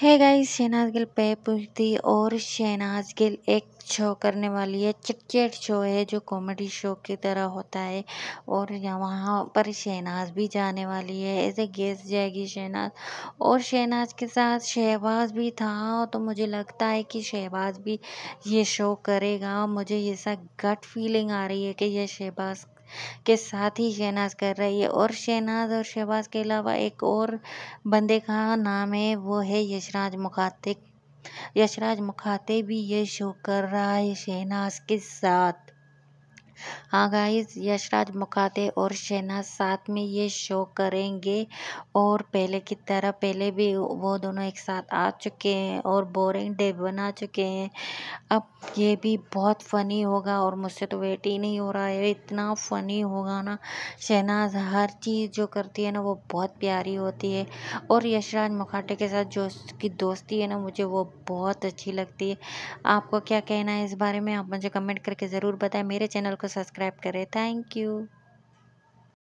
है गाई शहनाज गिल पे पूछती और शहनाज गिल एक शो करने वाली है चिटचेट शो है जो कॉमेडी शो की तरह होता है और वहाँ पर शहनाज भी जाने वाली है ऐसे गेस्ट जाएगी शहनाज और शहनाज के साथ शहबाज भी था तो मुझे लगता है कि शहबाज भी ये शो करेगा मुझे ऐसा गट फीलिंग आ रही है कि यह शहबाज के साथ ही शहनाज कर रही है और शहनाज और शहबाज के अलावा एक और बंदे का नाम है वो है यशराज मुखातिब यशराज मुखाते भी ये शो कर रहा है शहनाज के साथ हाँ गाइस यशराज मुकाते और शहनाज साथ में ये शो करेंगे और पहले की तरह पहले भी वो दोनों एक साथ आ चुके हैं और बोरिंग डे बना चुके हैं अब ये भी बहुत फ़नी होगा और मुझसे तो वेट ही नहीं हो रहा है इतना फ़नी होगा ना शहनाज हर चीज़ जो करती है ना वो बहुत प्यारी होती है और यशराज मुखाटे के साथ जो उसकी दोस्ती है ना मुझे वो बहुत अच्छी लगती है आपको क्या कहना है इस बारे में आप मुझे कमेंट करके ज़रूर बताएं मेरे चैनल को सब्सक्राइब करें थैंक यू